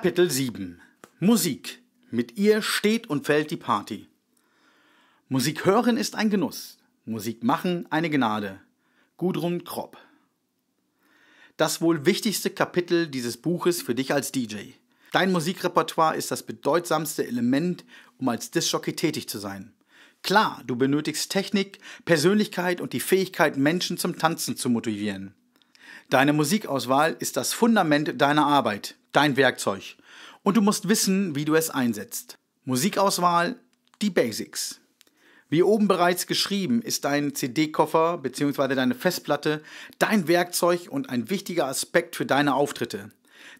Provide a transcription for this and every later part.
Kapitel 7 Musik. Mit ihr steht und fällt die Party. Musik hören ist ein Genuss, Musik machen eine Gnade. Gudrun Kropp. Das wohl wichtigste Kapitel dieses Buches für dich als DJ. Dein Musikrepertoire ist das bedeutsamste Element, um als Disjockey tätig zu sein. Klar, du benötigst Technik, Persönlichkeit und die Fähigkeit, Menschen zum Tanzen zu motivieren. Deine Musikauswahl ist das Fundament deiner Arbeit, dein Werkzeug und du musst wissen, wie du es einsetzt. Musikauswahl, die Basics. Wie oben bereits geschrieben, ist dein CD-Koffer bzw. deine Festplatte dein Werkzeug und ein wichtiger Aspekt für deine Auftritte.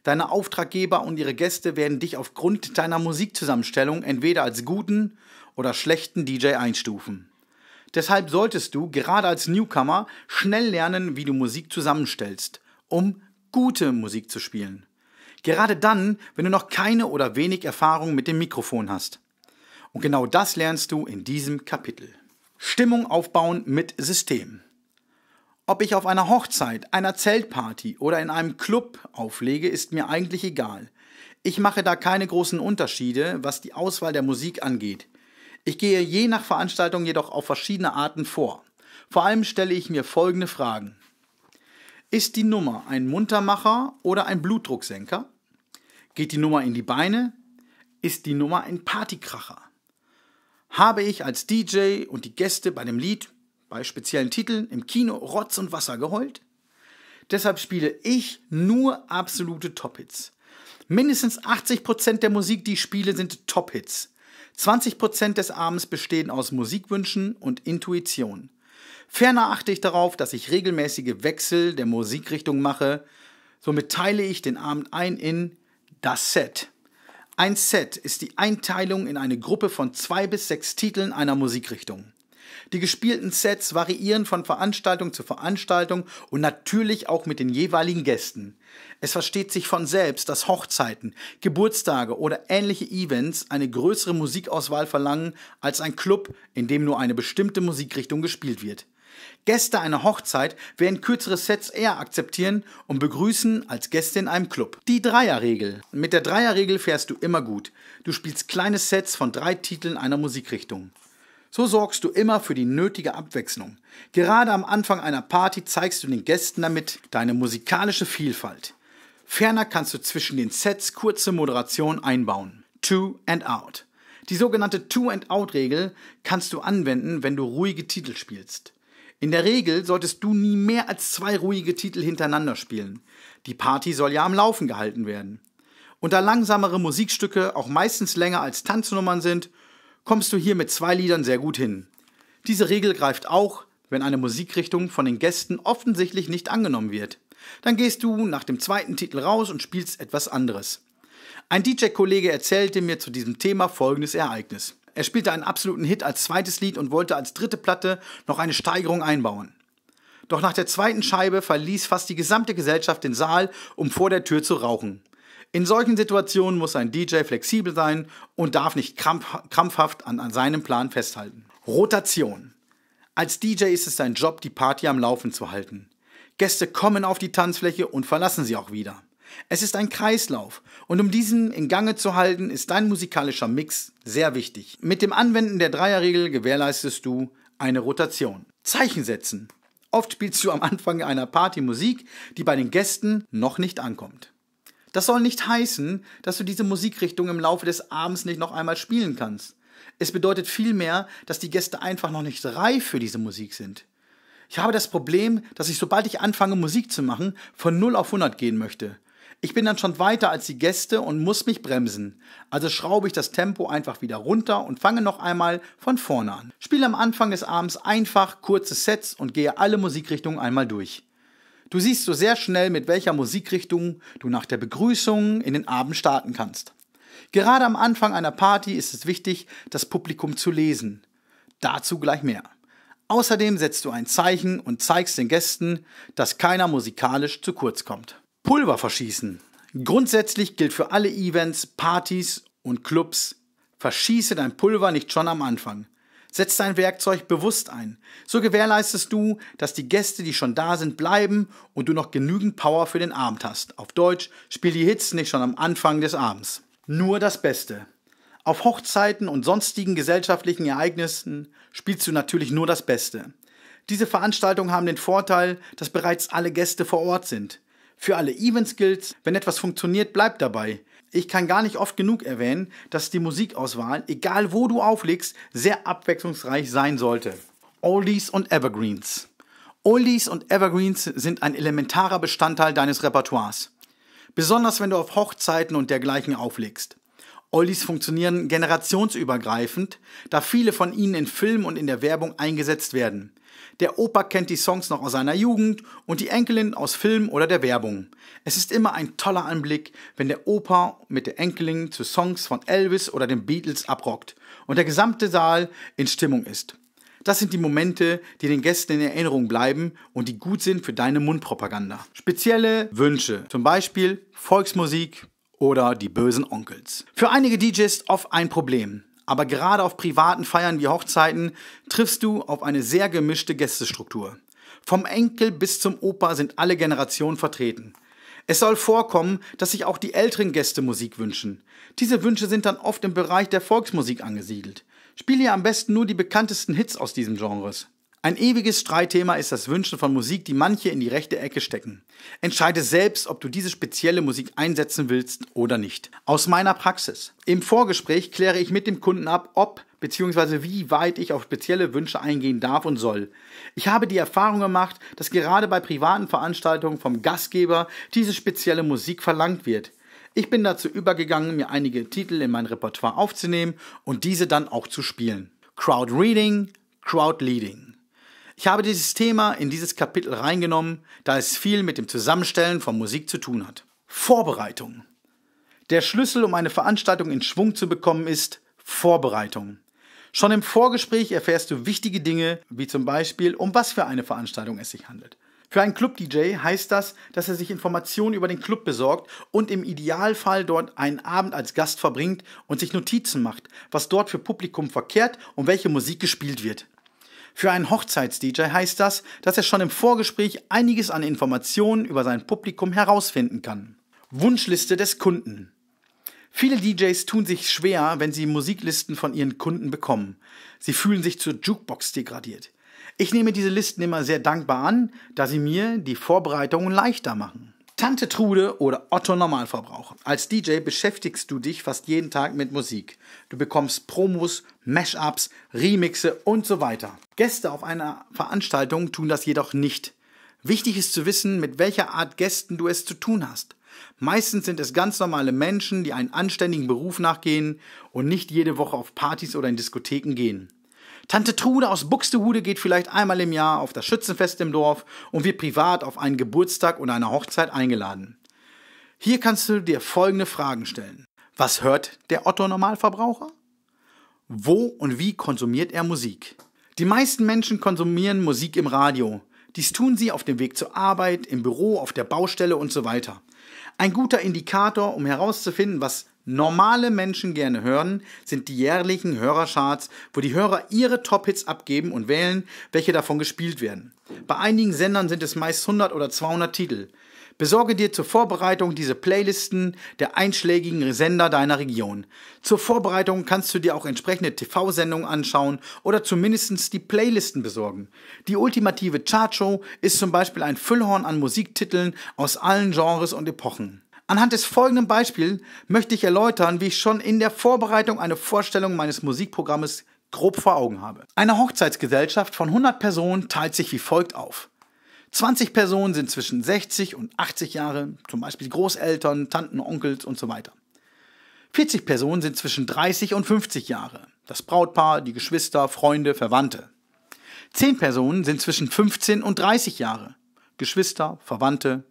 Deine Auftraggeber und ihre Gäste werden dich aufgrund deiner Musikzusammenstellung entweder als guten oder schlechten DJ einstufen. Deshalb solltest du gerade als Newcomer schnell lernen, wie du Musik zusammenstellst, um gute Musik zu spielen. Gerade dann, wenn du noch keine oder wenig Erfahrung mit dem Mikrofon hast. Und genau das lernst du in diesem Kapitel. Stimmung aufbauen mit System. Ob ich auf einer Hochzeit, einer Zeltparty oder in einem Club auflege, ist mir eigentlich egal. Ich mache da keine großen Unterschiede, was die Auswahl der Musik angeht. Ich gehe je nach Veranstaltung jedoch auf verschiedene Arten vor. Vor allem stelle ich mir folgende Fragen. Ist die Nummer ein Muntermacher oder ein Blutdrucksenker? Geht die Nummer in die Beine? Ist die Nummer ein Partykracher? Habe ich als DJ und die Gäste bei dem Lied, bei speziellen Titeln, im Kino Rotz und Wasser geheult? Deshalb spiele ich nur absolute Top-Hits. Mindestens 80% der Musik, die ich spiele, sind Top-Hits. 20% des Abends bestehen aus Musikwünschen und Intuition. Ferner achte ich darauf, dass ich regelmäßige Wechsel der Musikrichtung mache. Somit teile ich den Abend ein in das Set. Ein Set ist die Einteilung in eine Gruppe von zwei bis sechs Titeln einer Musikrichtung. Die gespielten Sets variieren von Veranstaltung zu Veranstaltung und natürlich auch mit den jeweiligen Gästen. Es versteht sich von selbst, dass Hochzeiten, Geburtstage oder ähnliche Events eine größere Musikauswahl verlangen als ein Club, in dem nur eine bestimmte Musikrichtung gespielt wird. Gäste einer Hochzeit werden kürzere Sets eher akzeptieren und begrüßen als Gäste in einem Club. Die Dreierregel. Mit der Dreierregel fährst du immer gut. Du spielst kleine Sets von drei Titeln einer Musikrichtung. So sorgst du immer für die nötige Abwechslung. Gerade am Anfang einer Party zeigst du den Gästen damit deine musikalische Vielfalt. Ferner kannst du zwischen den Sets kurze Moderation einbauen. To and out. Die sogenannte To and out Regel kannst du anwenden, wenn du ruhige Titel spielst. In der Regel solltest du nie mehr als zwei ruhige Titel hintereinander spielen. Die Party soll ja am Laufen gehalten werden. Und da langsamere Musikstücke auch meistens länger als Tanznummern sind, kommst du hier mit zwei Liedern sehr gut hin. Diese Regel greift auch, wenn eine Musikrichtung von den Gästen offensichtlich nicht angenommen wird. Dann gehst du nach dem zweiten Titel raus und spielst etwas anderes. Ein DJ-Kollege erzählte mir zu diesem Thema folgendes Ereignis. Er spielte einen absoluten Hit als zweites Lied und wollte als dritte Platte noch eine Steigerung einbauen. Doch nach der zweiten Scheibe verließ fast die gesamte Gesellschaft den Saal, um vor der Tür zu rauchen. In solchen Situationen muss ein DJ flexibel sein und darf nicht krampfhaft an, an seinem Plan festhalten. Rotation. Als DJ ist es sein Job, die Party am Laufen zu halten. Gäste kommen auf die Tanzfläche und verlassen sie auch wieder. Es ist ein Kreislauf und um diesen in Gange zu halten, ist dein musikalischer Mix sehr wichtig. Mit dem Anwenden der Dreierregel gewährleistest du eine Rotation. Zeichen setzen. Oft spielst du am Anfang einer Party Musik, die bei den Gästen noch nicht ankommt. Das soll nicht heißen, dass du diese Musikrichtung im Laufe des Abends nicht noch einmal spielen kannst. Es bedeutet vielmehr, dass die Gäste einfach noch nicht reif für diese Musik sind. Ich habe das Problem, dass ich sobald ich anfange Musik zu machen, von 0 auf 100 gehen möchte. Ich bin dann schon weiter als die Gäste und muss mich bremsen. Also schraube ich das Tempo einfach wieder runter und fange noch einmal von vorne an. Spiele am Anfang des Abends einfach kurze Sets und gehe alle Musikrichtungen einmal durch. Du siehst so sehr schnell, mit welcher Musikrichtung du nach der Begrüßung in den Abend starten kannst. Gerade am Anfang einer Party ist es wichtig, das Publikum zu lesen. Dazu gleich mehr. Außerdem setzt du ein Zeichen und zeigst den Gästen, dass keiner musikalisch zu kurz kommt. Pulver verschießen. Grundsätzlich gilt für alle Events, Partys und Clubs, verschieße dein Pulver nicht schon am Anfang. Setz dein Werkzeug bewusst ein. So gewährleistest du, dass die Gäste, die schon da sind, bleiben und du noch genügend Power für den Abend hast. Auf Deutsch, spiel die Hits nicht schon am Anfang des Abends. Nur das Beste. Auf Hochzeiten und sonstigen gesellschaftlichen Ereignissen spielst du natürlich nur das Beste. Diese Veranstaltungen haben den Vorteil, dass bereits alle Gäste vor Ort sind für alle Events Skills. wenn etwas funktioniert, bleibt dabei. Ich kann gar nicht oft genug erwähnen, dass die Musikauswahl, egal wo du auflegst, sehr abwechslungsreich sein sollte. Oldies und Evergreens. Oldies und Evergreens sind ein elementarer Bestandteil deines Repertoires. Besonders wenn du auf Hochzeiten und dergleichen auflegst. Oldies funktionieren generationsübergreifend, da viele von ihnen in Filmen und in der Werbung eingesetzt werden. Der Opa kennt die Songs noch aus seiner Jugend und die Enkelin aus Film oder der Werbung. Es ist immer ein toller Anblick, wenn der Opa mit der Enkelin zu Songs von Elvis oder den Beatles abrockt und der gesamte Saal in Stimmung ist. Das sind die Momente, die den Gästen in Erinnerung bleiben und die gut sind für deine Mundpropaganda. Spezielle Wünsche, zum Beispiel Volksmusik oder die bösen Onkels. Für einige DJs oft ein Problem. Aber gerade auf privaten Feiern wie Hochzeiten triffst du auf eine sehr gemischte Gästestruktur. Vom Enkel bis zum Opa sind alle Generationen vertreten. Es soll vorkommen, dass sich auch die älteren Gäste Musik wünschen. Diese Wünsche sind dann oft im Bereich der Volksmusik angesiedelt. Spiele am besten nur die bekanntesten Hits aus diesem Genres. Ein ewiges Streitthema ist das Wünschen von Musik, die manche in die rechte Ecke stecken. Entscheide selbst, ob du diese spezielle Musik einsetzen willst oder nicht. Aus meiner Praxis. Im Vorgespräch kläre ich mit dem Kunden ab, ob bzw. wie weit ich auf spezielle Wünsche eingehen darf und soll. Ich habe die Erfahrung gemacht, dass gerade bei privaten Veranstaltungen vom Gastgeber diese spezielle Musik verlangt wird. Ich bin dazu übergegangen, mir einige Titel in mein Repertoire aufzunehmen und diese dann auch zu spielen. Crowd Reading, Crowd Leading. Ich habe dieses Thema in dieses Kapitel reingenommen, da es viel mit dem Zusammenstellen von Musik zu tun hat. Vorbereitung. Der Schlüssel, um eine Veranstaltung in Schwung zu bekommen, ist Vorbereitung. Schon im Vorgespräch erfährst du wichtige Dinge, wie zum Beispiel, um was für eine Veranstaltung es sich handelt. Für einen Club-DJ heißt das, dass er sich Informationen über den Club besorgt und im Idealfall dort einen Abend als Gast verbringt und sich Notizen macht, was dort für Publikum verkehrt und welche Musik gespielt wird. Für einen Hochzeits-DJ heißt das, dass er schon im Vorgespräch einiges an Informationen über sein Publikum herausfinden kann. Wunschliste des Kunden. Viele DJs tun sich schwer, wenn sie Musiklisten von ihren Kunden bekommen. Sie fühlen sich zur Jukebox degradiert. Ich nehme diese Listen immer sehr dankbar an, da sie mir die Vorbereitungen leichter machen. Tante Trude oder Otto Normalverbrauch. Als DJ beschäftigst du dich fast jeden Tag mit Musik. Du bekommst Promos, Mashups, Remixe und so weiter. Gäste auf einer Veranstaltung tun das jedoch nicht. Wichtig ist zu wissen, mit welcher Art Gästen du es zu tun hast. Meistens sind es ganz normale Menschen, die einen anständigen Beruf nachgehen und nicht jede Woche auf Partys oder in Diskotheken gehen. Tante Trude aus Buxtehude geht vielleicht einmal im Jahr auf das Schützenfest im Dorf und wird privat auf einen Geburtstag oder eine Hochzeit eingeladen. Hier kannst du dir folgende Fragen stellen. Was hört der Otto Normalverbraucher? Wo und wie konsumiert er Musik? Die meisten Menschen konsumieren Musik im Radio. Dies tun sie auf dem Weg zur Arbeit, im Büro, auf der Baustelle und so weiter. Ein guter Indikator, um herauszufinden, was normale Menschen gerne hören, sind die jährlichen Hörercharts, wo die Hörer ihre Top-Hits abgeben und wählen, welche davon gespielt werden. Bei einigen Sendern sind es meist 100 oder 200 Titel. Besorge dir zur Vorbereitung diese Playlisten der einschlägigen Sender deiner Region. Zur Vorbereitung kannst du dir auch entsprechende TV-Sendungen anschauen oder zumindest die Playlisten besorgen. Die ultimative Chartshow ist zum Beispiel ein Füllhorn an Musiktiteln aus allen Genres und Epochen. Anhand des folgenden Beispiels möchte ich erläutern, wie ich schon in der Vorbereitung eine Vorstellung meines Musikprogrammes grob vor Augen habe. Eine Hochzeitsgesellschaft von 100 Personen teilt sich wie folgt auf. 20 Personen sind zwischen 60 und 80 Jahre, zum Beispiel Großeltern, Tanten, Onkels und so weiter. 40 Personen sind zwischen 30 und 50 Jahre, das Brautpaar, die Geschwister, Freunde, Verwandte. 10 Personen sind zwischen 15 und 30 Jahre, Geschwister, Verwandte,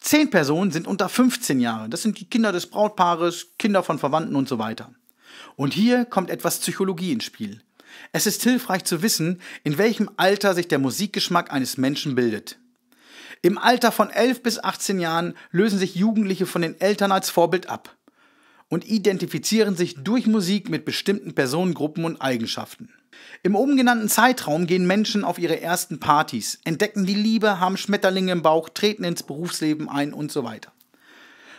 Zehn Personen sind unter 15 Jahre. Das sind die Kinder des Brautpaares, Kinder von Verwandten und so weiter. Und hier kommt etwas Psychologie ins Spiel. Es ist hilfreich zu wissen, in welchem Alter sich der Musikgeschmack eines Menschen bildet. Im Alter von 11 bis 18 Jahren lösen sich Jugendliche von den Eltern als Vorbild ab und identifizieren sich durch Musik mit bestimmten Personengruppen und Eigenschaften. Im oben genannten Zeitraum gehen Menschen auf ihre ersten Partys, entdecken die Liebe, haben Schmetterlinge im Bauch, treten ins Berufsleben ein und so weiter.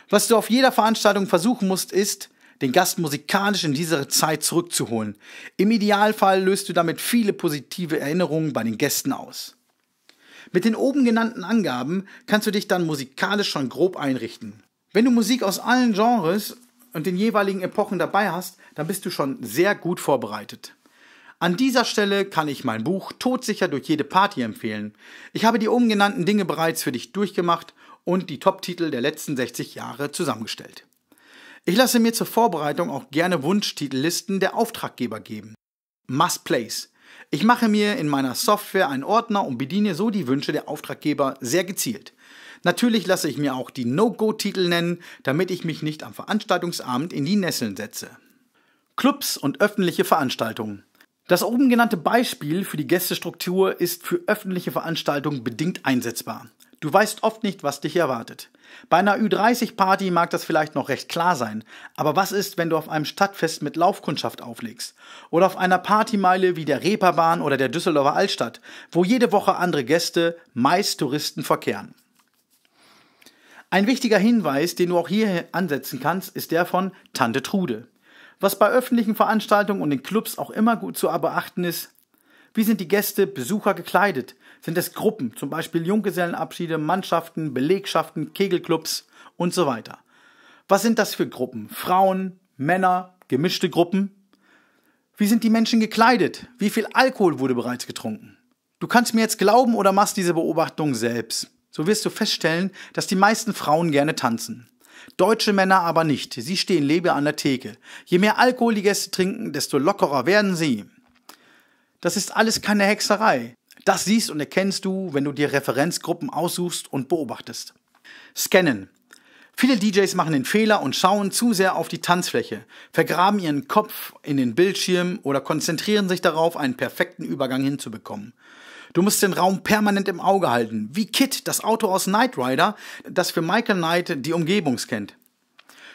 Was du auf jeder Veranstaltung versuchen musst, ist, den Gast musikalisch in diese Zeit zurückzuholen. Im Idealfall löst du damit viele positive Erinnerungen bei den Gästen aus. Mit den oben genannten Angaben kannst du dich dann musikalisch schon grob einrichten. Wenn du Musik aus allen Genres und den jeweiligen Epochen dabei hast, dann bist du schon sehr gut vorbereitet. An dieser Stelle kann ich mein Buch Todsicher durch jede Party empfehlen. Ich habe die oben genannten Dinge bereits für dich durchgemacht und die Top-Titel der letzten 60 Jahre zusammengestellt. Ich lasse mir zur Vorbereitung auch gerne Wunschtitellisten der Auftraggeber geben. Must Place. Ich mache mir in meiner Software einen Ordner und bediene so die Wünsche der Auftraggeber sehr gezielt. Natürlich lasse ich mir auch die No-Go-Titel nennen, damit ich mich nicht am Veranstaltungsabend in die Nesseln setze. Clubs und öffentliche Veranstaltungen. Das oben genannte Beispiel für die Gästestruktur ist für öffentliche Veranstaltungen bedingt einsetzbar. Du weißt oft nicht, was dich erwartet. Bei einer Ü30-Party mag das vielleicht noch recht klar sein, aber was ist, wenn du auf einem Stadtfest mit Laufkundschaft auflegst? Oder auf einer Partymeile wie der Reeperbahn oder der Düsseldorfer Altstadt, wo jede Woche andere Gäste, meist Touristen, verkehren? Ein wichtiger Hinweis, den du auch hier ansetzen kannst, ist der von Tante Trude. Was bei öffentlichen Veranstaltungen und in Clubs auch immer gut zu beachten ist, wie sind die Gäste, Besucher gekleidet? Sind es Gruppen, zum Beispiel Junggesellenabschiede, Mannschaften, Belegschaften, Kegelclubs und so weiter? Was sind das für Gruppen? Frauen, Männer, gemischte Gruppen? Wie sind die Menschen gekleidet? Wie viel Alkohol wurde bereits getrunken? Du kannst mir jetzt glauben oder machst diese Beobachtung selbst. So wirst du feststellen, dass die meisten Frauen gerne tanzen. Deutsche Männer aber nicht, sie stehen lebe an der Theke. Je mehr Alkohol die Gäste trinken, desto lockerer werden sie. Das ist alles keine Hexerei. Das siehst und erkennst du, wenn du dir Referenzgruppen aussuchst und beobachtest. Scannen. Viele DJs machen den Fehler und schauen zu sehr auf die Tanzfläche, vergraben ihren Kopf in den Bildschirm oder konzentrieren sich darauf, einen perfekten Übergang hinzubekommen. Du musst den Raum permanent im Auge halten, wie Kit, das Auto aus Knight Rider, das für Michael Knight die Umgebung kennt.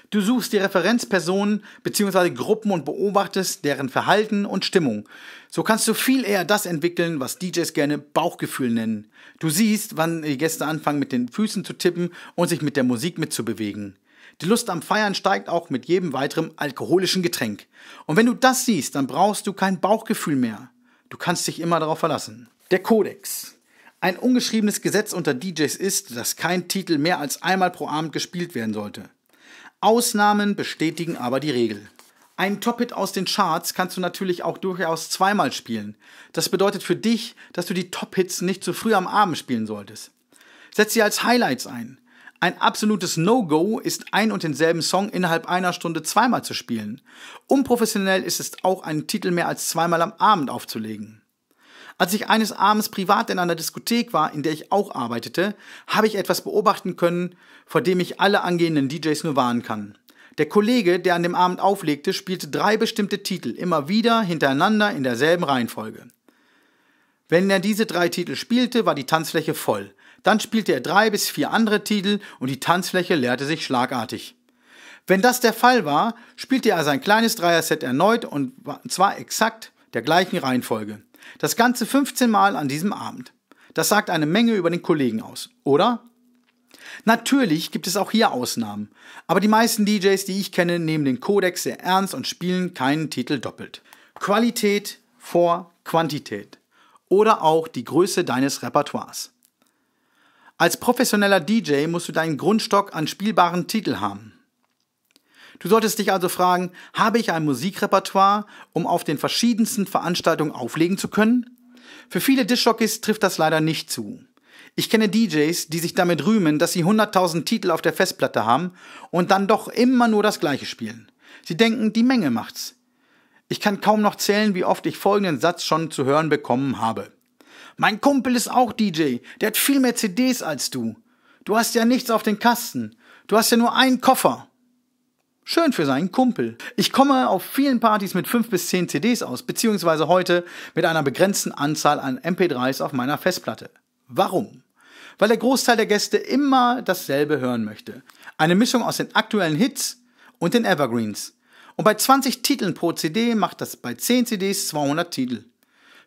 Du suchst die Referenzpersonen bzw. Gruppen und beobachtest deren Verhalten und Stimmung. So kannst du viel eher das entwickeln, was DJs gerne Bauchgefühl nennen. Du siehst, wann die Gäste anfangen mit den Füßen zu tippen und sich mit der Musik mitzubewegen. Die Lust am Feiern steigt auch mit jedem weiteren alkoholischen Getränk. Und wenn du das siehst, dann brauchst du kein Bauchgefühl mehr. Du kannst dich immer darauf verlassen. Der Kodex. Ein ungeschriebenes Gesetz unter DJs ist, dass kein Titel mehr als einmal pro Abend gespielt werden sollte. Ausnahmen bestätigen aber die Regel. Einen Top-Hit aus den Charts kannst du natürlich auch durchaus zweimal spielen. Das bedeutet für dich, dass du die Top-Hits nicht zu früh am Abend spielen solltest. Setz sie als Highlights ein. Ein absolutes No-Go ist ein und denselben Song innerhalb einer Stunde zweimal zu spielen. Unprofessionell ist es auch, einen Titel mehr als zweimal am Abend aufzulegen. Als ich eines Abends privat in einer Diskothek war, in der ich auch arbeitete, habe ich etwas beobachten können, vor dem ich alle angehenden DJs nur warnen kann. Der Kollege, der an dem Abend auflegte, spielte drei bestimmte Titel immer wieder hintereinander in derselben Reihenfolge. Wenn er diese drei Titel spielte, war die Tanzfläche voll. Dann spielte er drei bis vier andere Titel und die Tanzfläche leerte sich schlagartig. Wenn das der Fall war, spielte er sein kleines Dreier-Set erneut und zwar exakt der gleichen Reihenfolge. Das Ganze 15 Mal an diesem Abend. Das sagt eine Menge über den Kollegen aus, oder? Natürlich gibt es auch hier Ausnahmen, aber die meisten DJs, die ich kenne, nehmen den Codex sehr ernst und spielen keinen Titel doppelt. Qualität vor Quantität oder auch die Größe deines Repertoires. Als professioneller DJ musst du deinen Grundstock an spielbaren Titel haben. Du solltest dich also fragen, habe ich ein Musikrepertoire, um auf den verschiedensten Veranstaltungen auflegen zu können? Für viele Discjockeys trifft das leider nicht zu. Ich kenne DJs, die sich damit rühmen, dass sie 100.000 Titel auf der Festplatte haben und dann doch immer nur das gleiche spielen. Sie denken, die Menge macht's. Ich kann kaum noch zählen, wie oft ich folgenden Satz schon zu hören bekommen habe. Mein Kumpel ist auch DJ, der hat viel mehr CDs als du. Du hast ja nichts auf den Kasten. Du hast ja nur einen Koffer. Schön für seinen Kumpel. Ich komme auf vielen Partys mit 5 bis 10 CDs aus, beziehungsweise heute mit einer begrenzten Anzahl an MP3s auf meiner Festplatte. Warum? Weil der Großteil der Gäste immer dasselbe hören möchte. Eine Mischung aus den aktuellen Hits und den Evergreens. Und bei 20 Titeln pro CD macht das bei 10 CDs 200 Titel.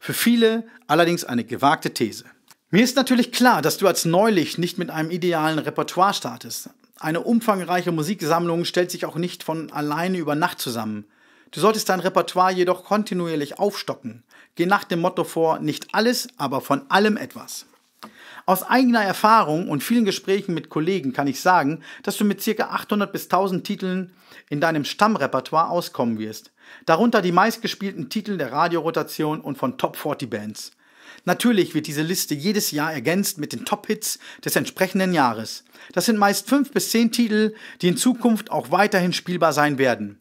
Für viele allerdings eine gewagte These. Mir ist natürlich klar, dass du als Neulich nicht mit einem idealen Repertoire startest. Eine umfangreiche Musiksammlung stellt sich auch nicht von alleine über Nacht zusammen. Du solltest dein Repertoire jedoch kontinuierlich aufstocken. Geh nach dem Motto vor, nicht alles, aber von allem etwas. Aus eigener Erfahrung und vielen Gesprächen mit Kollegen kann ich sagen, dass du mit circa 800 bis 1000 Titeln in deinem Stammrepertoire auskommen wirst. Darunter die meistgespielten Titel der Radiorotation und von Top 40 Bands. Natürlich wird diese Liste jedes Jahr ergänzt mit den Top-Hits des entsprechenden Jahres. Das sind meist fünf bis zehn Titel, die in Zukunft auch weiterhin spielbar sein werden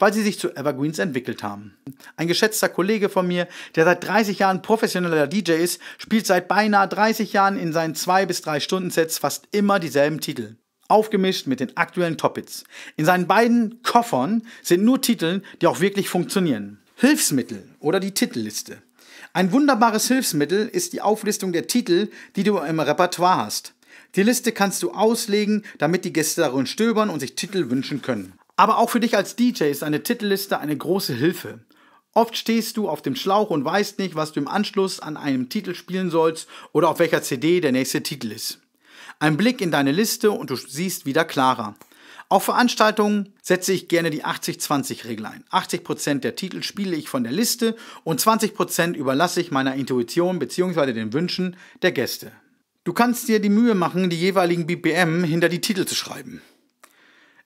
weil sie sich zu Evergreens entwickelt haben. Ein geschätzter Kollege von mir, der seit 30 Jahren professioneller DJ ist, spielt seit beinahe 30 Jahren in seinen zwei bis drei Stunden Sets fast immer dieselben Titel. Aufgemischt mit den aktuellen Top-Hits. In seinen beiden Koffern sind nur Titel, die auch wirklich funktionieren. Hilfsmittel oder die Titelliste. Ein wunderbares Hilfsmittel ist die Auflistung der Titel, die du im Repertoire hast. Die Liste kannst du auslegen, damit die Gäste darin stöbern und sich Titel wünschen können. Aber auch für dich als DJ ist eine Titelliste eine große Hilfe. Oft stehst du auf dem Schlauch und weißt nicht, was du im Anschluss an einem Titel spielen sollst oder auf welcher CD der nächste Titel ist. Ein Blick in deine Liste und du siehst wieder klarer. Auf Veranstaltungen setze ich gerne die 80-20-Regel ein. 80% Prozent der Titel spiele ich von der Liste und 20% Prozent überlasse ich meiner Intuition bzw. den Wünschen der Gäste. Du kannst dir die Mühe machen, die jeweiligen BPM hinter die Titel zu schreiben.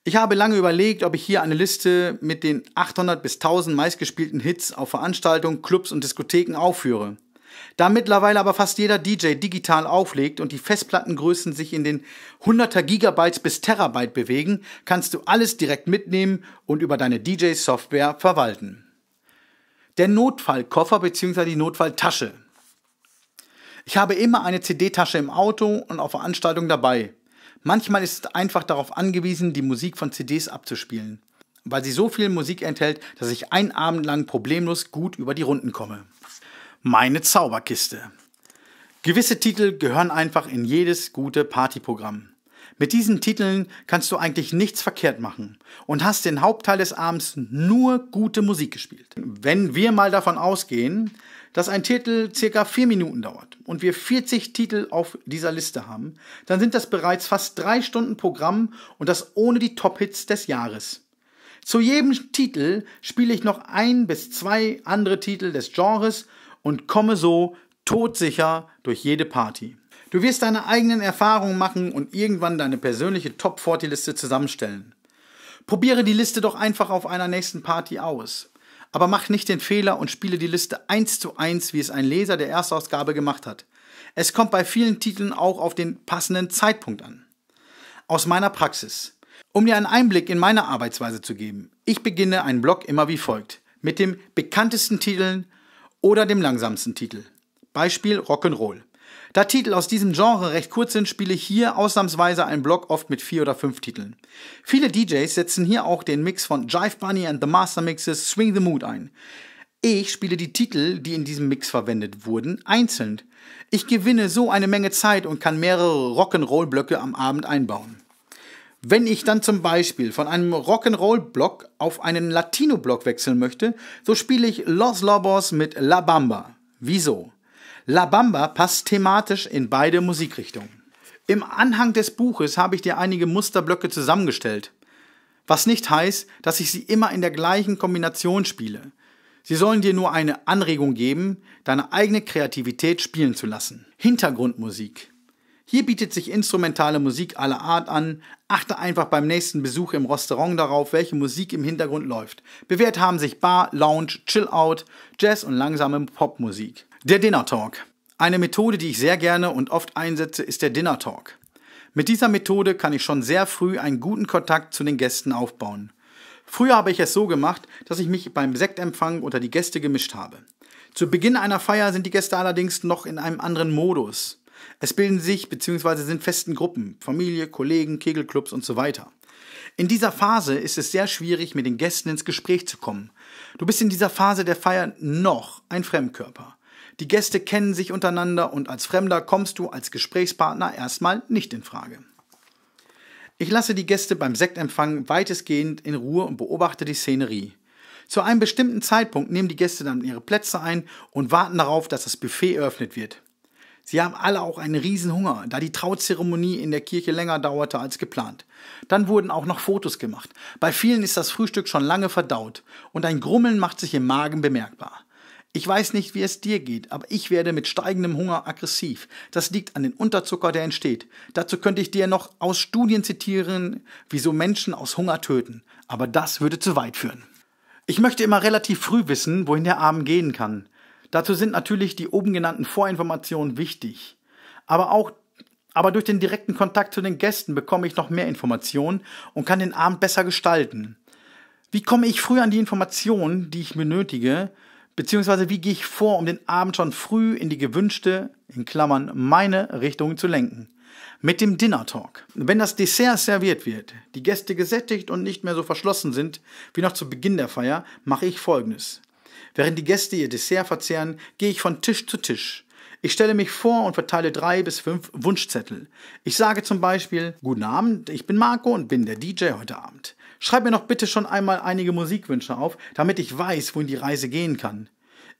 Ich habe lange überlegt, ob ich hier eine Liste mit den 800 bis 1000 meistgespielten Hits auf Veranstaltungen, Clubs und Diskotheken aufführe. Da mittlerweile aber fast jeder DJ digital auflegt und die Festplattengrößen sich in den 100er Gigabytes bis Terabyte bewegen, kannst du alles direkt mitnehmen und über deine DJ-Software verwalten. Der Notfallkoffer bzw. die Notfalltasche. Ich habe immer eine CD-Tasche im Auto und auf Veranstaltungen dabei. Manchmal ist es einfach darauf angewiesen, die Musik von CDs abzuspielen, weil sie so viel Musik enthält, dass ich einen Abend lang problemlos gut über die Runden komme meine Zauberkiste. Gewisse Titel gehören einfach in jedes gute Partyprogramm. Mit diesen Titeln kannst du eigentlich nichts verkehrt machen und hast den Hauptteil des Abends nur gute Musik gespielt. Wenn wir mal davon ausgehen, dass ein Titel circa vier Minuten dauert und wir 40 Titel auf dieser Liste haben, dann sind das bereits fast drei Stunden Programm und das ohne die Top-Hits des Jahres. Zu jedem Titel spiele ich noch ein bis zwei andere Titel des Genres und komme so todsicher durch jede Party. Du wirst deine eigenen Erfahrungen machen und irgendwann deine persönliche Top 40 Liste zusammenstellen. Probiere die Liste doch einfach auf einer nächsten Party aus. Aber mach nicht den Fehler und spiele die Liste eins zu eins, wie es ein Leser der Erstausgabe gemacht hat. Es kommt bei vielen Titeln auch auf den passenden Zeitpunkt an. Aus meiner Praxis. Um dir einen Einblick in meine Arbeitsweise zu geben, ich beginne einen Blog immer wie folgt. Mit den bekanntesten Titeln, oder dem langsamsten Titel. Beispiel Rock'n'Roll. Da Titel aus diesem Genre recht kurz sind, spiele ich hier ausnahmsweise einen Block oft mit vier oder fünf Titeln. Viele DJs setzen hier auch den Mix von Jive Bunny and the Master Mixes Swing the Mood ein. Ich spiele die Titel, die in diesem Mix verwendet wurden, einzeln. Ich gewinne so eine Menge Zeit und kann mehrere Rock'n'Roll-Blöcke am Abend einbauen. Wenn ich dann zum Beispiel von einem Rock'n'Roll-Block auf einen Latino-Block wechseln möchte, so spiele ich Los Lobos mit La Bamba. Wieso? La Bamba passt thematisch in beide Musikrichtungen. Im Anhang des Buches habe ich dir einige Musterblöcke zusammengestellt. Was nicht heißt, dass ich sie immer in der gleichen Kombination spiele. Sie sollen dir nur eine Anregung geben, deine eigene Kreativität spielen zu lassen. Hintergrundmusik. Hier bietet sich instrumentale Musik aller Art an. Achte einfach beim nächsten Besuch im Restaurant darauf, welche Musik im Hintergrund läuft. Bewährt haben sich Bar, Lounge, Chill-Out, Jazz und langsame Popmusik. Der Dinner Talk. Eine Methode, die ich sehr gerne und oft einsetze, ist der Dinner Talk. Mit dieser Methode kann ich schon sehr früh einen guten Kontakt zu den Gästen aufbauen. Früher habe ich es so gemacht, dass ich mich beim Sektempfang unter die Gäste gemischt habe. Zu Beginn einer Feier sind die Gäste allerdings noch in einem anderen Modus. Es bilden sich bzw. sind festen Gruppen, Familie, Kollegen, Kegelclubs und so weiter. In dieser Phase ist es sehr schwierig, mit den Gästen ins Gespräch zu kommen. Du bist in dieser Phase der Feier noch ein Fremdkörper. Die Gäste kennen sich untereinander und als Fremder kommst du als Gesprächspartner erstmal nicht in Frage. Ich lasse die Gäste beim Sektempfang weitestgehend in Ruhe und beobachte die Szenerie. Zu einem bestimmten Zeitpunkt nehmen die Gäste dann ihre Plätze ein und warten darauf, dass das Buffet eröffnet wird. Sie haben alle auch einen Riesenhunger, da die Trauzeremonie in der Kirche länger dauerte als geplant. Dann wurden auch noch Fotos gemacht. Bei vielen ist das Frühstück schon lange verdaut und ein Grummeln macht sich im Magen bemerkbar. Ich weiß nicht, wie es dir geht, aber ich werde mit steigendem Hunger aggressiv. Das liegt an dem Unterzucker, der entsteht. Dazu könnte ich dir noch aus Studien zitieren, wieso Menschen aus Hunger töten. Aber das würde zu weit führen. Ich möchte immer relativ früh wissen, wohin der Abend gehen kann. Dazu sind natürlich die oben genannten Vorinformationen wichtig. Aber auch aber durch den direkten Kontakt zu den Gästen bekomme ich noch mehr Informationen und kann den Abend besser gestalten. Wie komme ich früh an die Informationen, die ich benötige, beziehungsweise wie gehe ich vor, um den Abend schon früh in die gewünschte, in Klammern, meine Richtung zu lenken? Mit dem Dinner Talk. Wenn das Dessert serviert wird, die Gäste gesättigt und nicht mehr so verschlossen sind wie noch zu Beginn der Feier, mache ich folgendes. Während die Gäste ihr Dessert verzehren, gehe ich von Tisch zu Tisch. Ich stelle mich vor und verteile drei bis fünf Wunschzettel. Ich sage zum Beispiel, Guten Abend, ich bin Marco und bin der DJ heute Abend. Schreib mir noch bitte schon einmal einige Musikwünsche auf, damit ich weiß, wohin die Reise gehen kann.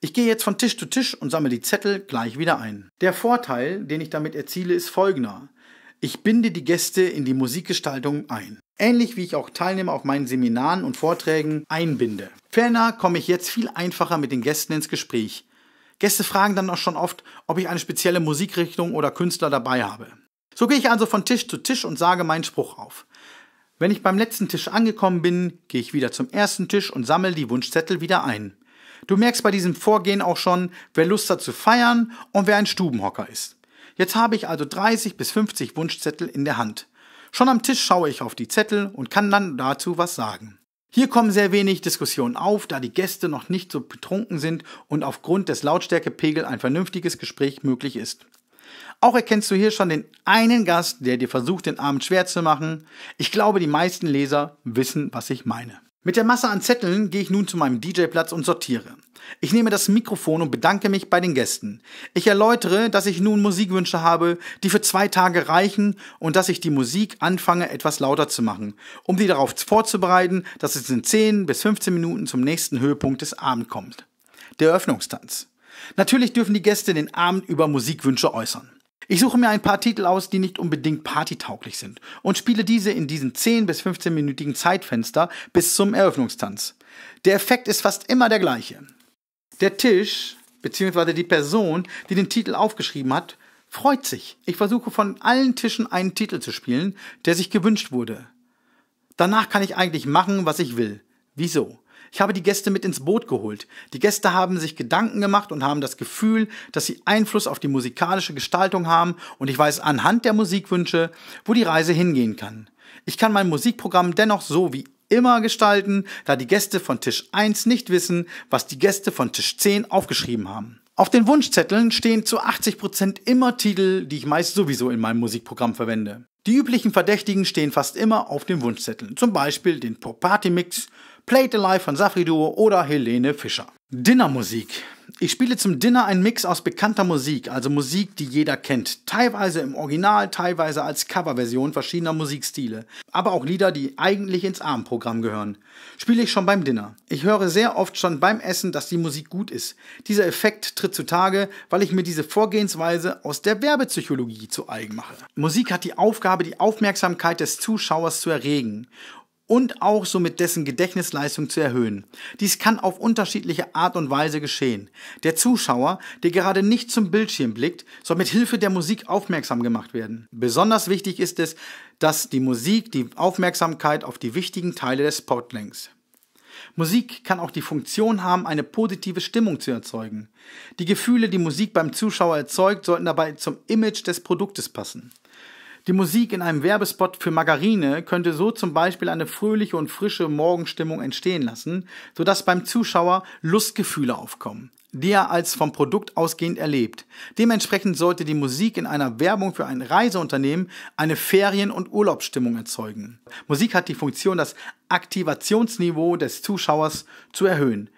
Ich gehe jetzt von Tisch zu Tisch und sammle die Zettel gleich wieder ein. Der Vorteil, den ich damit erziele, ist folgender. Ich binde die Gäste in die Musikgestaltung ein ähnlich wie ich auch Teilnehmer auf meinen Seminaren und Vorträgen einbinde. Ferner komme ich jetzt viel einfacher mit den Gästen ins Gespräch. Gäste fragen dann auch schon oft, ob ich eine spezielle Musikrichtung oder Künstler dabei habe. So gehe ich also von Tisch zu Tisch und sage meinen Spruch auf. Wenn ich beim letzten Tisch angekommen bin, gehe ich wieder zum ersten Tisch und sammle die Wunschzettel wieder ein. Du merkst bei diesem Vorgehen auch schon, wer Lust hat zu feiern und wer ein Stubenhocker ist. Jetzt habe ich also 30 bis 50 Wunschzettel in der Hand. Schon am Tisch schaue ich auf die Zettel und kann dann dazu was sagen. Hier kommen sehr wenig Diskussionen auf, da die Gäste noch nicht so betrunken sind und aufgrund des Lautstärkepegel ein vernünftiges Gespräch möglich ist. Auch erkennst du hier schon den einen Gast, der dir versucht, den Abend schwer zu machen. Ich glaube, die meisten Leser wissen, was ich meine. Mit der Masse an Zetteln gehe ich nun zu meinem DJ-Platz und sortiere. Ich nehme das Mikrofon und bedanke mich bei den Gästen. Ich erläutere, dass ich nun Musikwünsche habe, die für zwei Tage reichen und dass ich die Musik anfange, etwas lauter zu machen, um die darauf vorzubereiten, dass es in 10 bis 15 Minuten zum nächsten Höhepunkt des Abends kommt. Der Eröffnungstanz. Natürlich dürfen die Gäste den Abend über Musikwünsche äußern. Ich suche mir ein paar Titel aus, die nicht unbedingt partytauglich sind und spiele diese in diesem 10 bis 15-minütigen Zeitfenster bis zum Eröffnungstanz. Der Effekt ist fast immer der gleiche. Der Tisch bzw. die Person, die den Titel aufgeschrieben hat, freut sich. Ich versuche von allen Tischen einen Titel zu spielen, der sich gewünscht wurde. Danach kann ich eigentlich machen, was ich will. Wieso? Ich habe die Gäste mit ins Boot geholt. Die Gäste haben sich Gedanken gemacht und haben das Gefühl, dass sie Einfluss auf die musikalische Gestaltung haben und ich weiß anhand der Musikwünsche, wo die Reise hingehen kann. Ich kann mein Musikprogramm dennoch so wie immer gestalten, da die Gäste von Tisch 1 nicht wissen, was die Gäste von Tisch 10 aufgeschrieben haben. Auf den Wunschzetteln stehen zu 80% immer Titel, die ich meist sowieso in meinem Musikprogramm verwende. Die üblichen Verdächtigen stehen fast immer auf den Wunschzetteln, zum Beispiel den Pop-Party-Mix, Play the Life von Safri Duo oder Helene Fischer. Dinnermusik. Ich spiele zum Dinner einen Mix aus bekannter Musik, also Musik, die jeder kennt. Teilweise im Original, teilweise als Coverversion verschiedener Musikstile. Aber auch Lieder, die eigentlich ins Abendprogramm gehören. Spiele ich schon beim Dinner. Ich höre sehr oft schon beim Essen, dass die Musik gut ist. Dieser Effekt tritt zutage, weil ich mir diese Vorgehensweise aus der Werbepsychologie zu eigen mache. Musik hat die Aufgabe, die Aufmerksamkeit des Zuschauers zu erregen und auch somit dessen Gedächtnisleistung zu erhöhen. Dies kann auf unterschiedliche Art und Weise geschehen. Der Zuschauer, der gerade nicht zum Bildschirm blickt, soll mit Hilfe der Musik aufmerksam gemacht werden. Besonders wichtig ist es, dass die Musik die Aufmerksamkeit auf die wichtigen Teile des Spot lenkt. Musik kann auch die Funktion haben, eine positive Stimmung zu erzeugen. Die Gefühle, die Musik beim Zuschauer erzeugt, sollten dabei zum Image des Produktes passen. Die Musik in einem Werbespot für Margarine könnte so zum Beispiel eine fröhliche und frische Morgenstimmung entstehen lassen, sodass beim Zuschauer Lustgefühle aufkommen, die er als vom Produkt ausgehend erlebt. Dementsprechend sollte die Musik in einer Werbung für ein Reiseunternehmen eine Ferien- und Urlaubsstimmung erzeugen. Musik hat die Funktion, das Aktivationsniveau des Zuschauers zu erhöhen.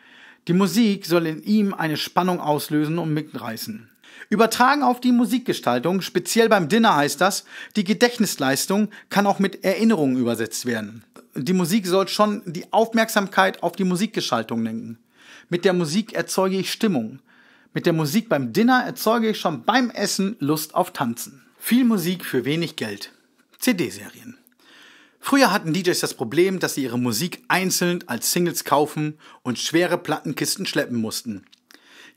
Die Musik soll in ihm eine Spannung auslösen und mitreißen. Übertragen auf die Musikgestaltung, speziell beim Dinner heißt das, die Gedächtnisleistung kann auch mit Erinnerungen übersetzt werden. Die Musik soll schon die Aufmerksamkeit auf die Musikgestaltung lenken. Mit der Musik erzeuge ich Stimmung. Mit der Musik beim Dinner erzeuge ich schon beim Essen Lust auf Tanzen. Viel Musik für wenig Geld. CD-Serien. Früher hatten DJs das Problem, dass sie ihre Musik einzeln als Singles kaufen und schwere Plattenkisten schleppen mussten.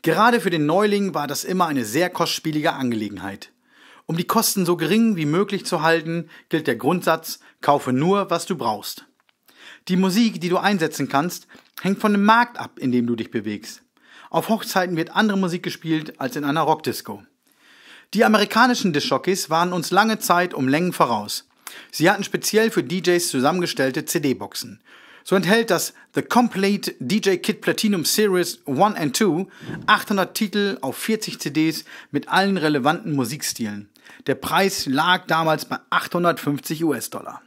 Gerade für den Neuling war das immer eine sehr kostspielige Angelegenheit. Um die Kosten so gering wie möglich zu halten, gilt der Grundsatz, kaufe nur, was du brauchst. Die Musik, die du einsetzen kannst, hängt von dem Markt ab, in dem du dich bewegst. Auf Hochzeiten wird andere Musik gespielt als in einer Rockdisco. Die amerikanischen Dishockeys waren uns lange Zeit um Längen voraus. Sie hatten speziell für DJs zusammengestellte CD-Boxen. So enthält das The Complete DJ Kit Platinum Series 1 and 2 800 Titel auf 40 CDs mit allen relevanten Musikstilen. Der Preis lag damals bei 850 US-Dollar.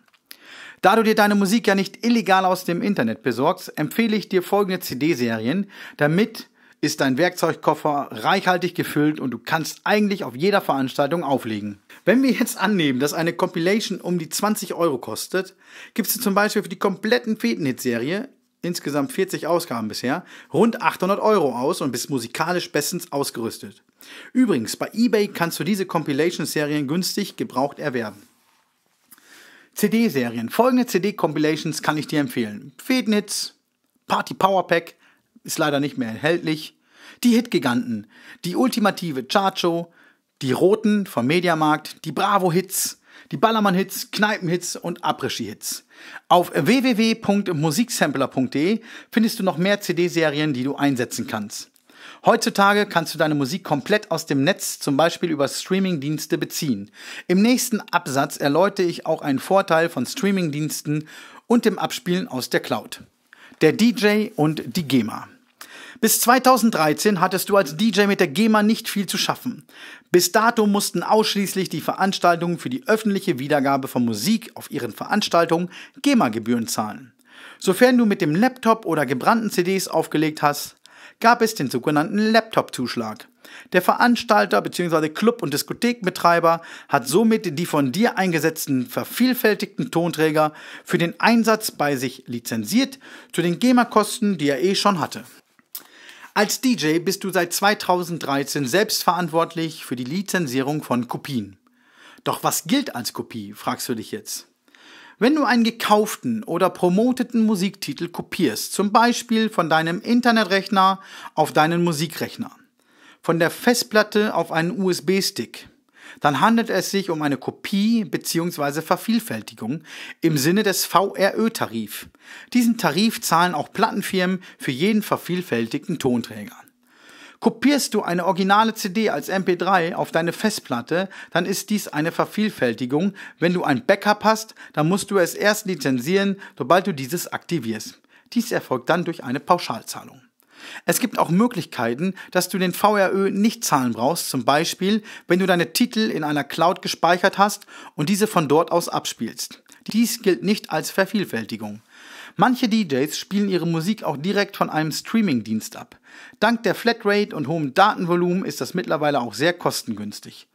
Da du dir deine Musik ja nicht illegal aus dem Internet besorgst, empfehle ich dir folgende CD-Serien, damit ist dein Werkzeugkoffer reichhaltig gefüllt und du kannst eigentlich auf jeder Veranstaltung auflegen. Wenn wir jetzt annehmen, dass eine Compilation um die 20 Euro kostet, gibst du zum Beispiel für die kompletten Fetenhit-Serie, insgesamt 40 Ausgaben bisher, rund 800 Euro aus und bist musikalisch bestens ausgerüstet. Übrigens, bei eBay kannst du diese Compilation-Serien günstig gebraucht erwerben. CD-Serien. Folgende CD-Compilations kann ich dir empfehlen. Fetenhits, Party Power Pack, ist leider nicht mehr erhältlich. Die Hitgiganten, die ultimative Chartshow, die Roten vom Mediamarkt, die Bravo-Hits, die Ballermann-Hits, Kneipen-Hits und après hits Auf www.musiksampler.de findest du noch mehr CD-Serien, die du einsetzen kannst. Heutzutage kannst du deine Musik komplett aus dem Netz, zum Beispiel über Streaming-Dienste, beziehen. Im nächsten Absatz erläutere ich auch einen Vorteil von Streaming-Diensten und dem Abspielen aus der Cloud. Der DJ und die GEMA. Bis 2013 hattest du als DJ mit der GEMA nicht viel zu schaffen. Bis dato mussten ausschließlich die Veranstaltungen für die öffentliche Wiedergabe von Musik auf ihren Veranstaltungen GEMA-Gebühren zahlen. Sofern du mit dem Laptop oder gebrannten CDs aufgelegt hast, gab es den sogenannten Laptop-Zuschlag. Der Veranstalter bzw. Club- und Diskothekbetreiber hat somit die von dir eingesetzten vervielfältigten Tonträger für den Einsatz bei sich lizenziert, zu den GEMA-Kosten, die er eh schon hatte. Als DJ bist du seit 2013 selbstverantwortlich für die Lizenzierung von Kopien. Doch was gilt als Kopie, fragst du dich jetzt. Wenn du einen gekauften oder promoteten Musiktitel kopierst, zum Beispiel von deinem Internetrechner auf deinen Musikrechner, von der Festplatte auf einen USB-Stick, dann handelt es sich um eine Kopie bzw. Vervielfältigung im Sinne des VRÖ-Tarif. Diesen Tarif zahlen auch Plattenfirmen für jeden vervielfältigten Tonträger. Kopierst du eine originale CD als MP3 auf deine Festplatte, dann ist dies eine Vervielfältigung. Wenn du ein Backup hast, dann musst du es erst lizenzieren, sobald du dieses aktivierst. Dies erfolgt dann durch eine Pauschalzahlung. Es gibt auch Möglichkeiten, dass du den VRÖ nicht zahlen brauchst, zum Beispiel, wenn du deine Titel in einer Cloud gespeichert hast und diese von dort aus abspielst. Dies gilt nicht als Vervielfältigung. Manche DJs spielen ihre Musik auch direkt von einem Streaming-Dienst ab. Dank der Flatrate und hohem Datenvolumen ist das mittlerweile auch sehr kostengünstig.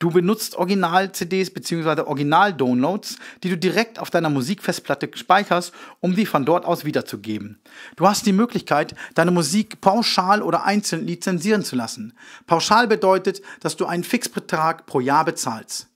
Du benutzt Original-CDs bzw. Original-Downloads, die du direkt auf deiner Musikfestplatte speicherst, um die von dort aus wiederzugeben. Du hast die Möglichkeit, deine Musik pauschal oder einzeln lizenzieren zu lassen. Pauschal bedeutet, dass du einen Fixbetrag pro Jahr bezahlst.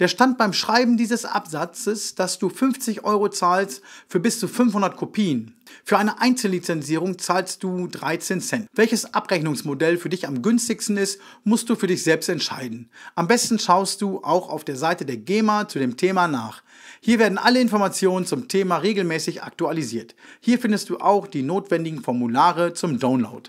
Der stand beim Schreiben dieses Absatzes, dass du 50 Euro zahlst für bis zu 500 Kopien. Für eine Einzellizenzierung zahlst du 13 Cent. Welches Abrechnungsmodell für dich am günstigsten ist, musst du für dich selbst entscheiden. Am besten schaust du auch auf der Seite der GEMA zu dem Thema nach. Hier werden alle Informationen zum Thema regelmäßig aktualisiert. Hier findest du auch die notwendigen Formulare zum Download.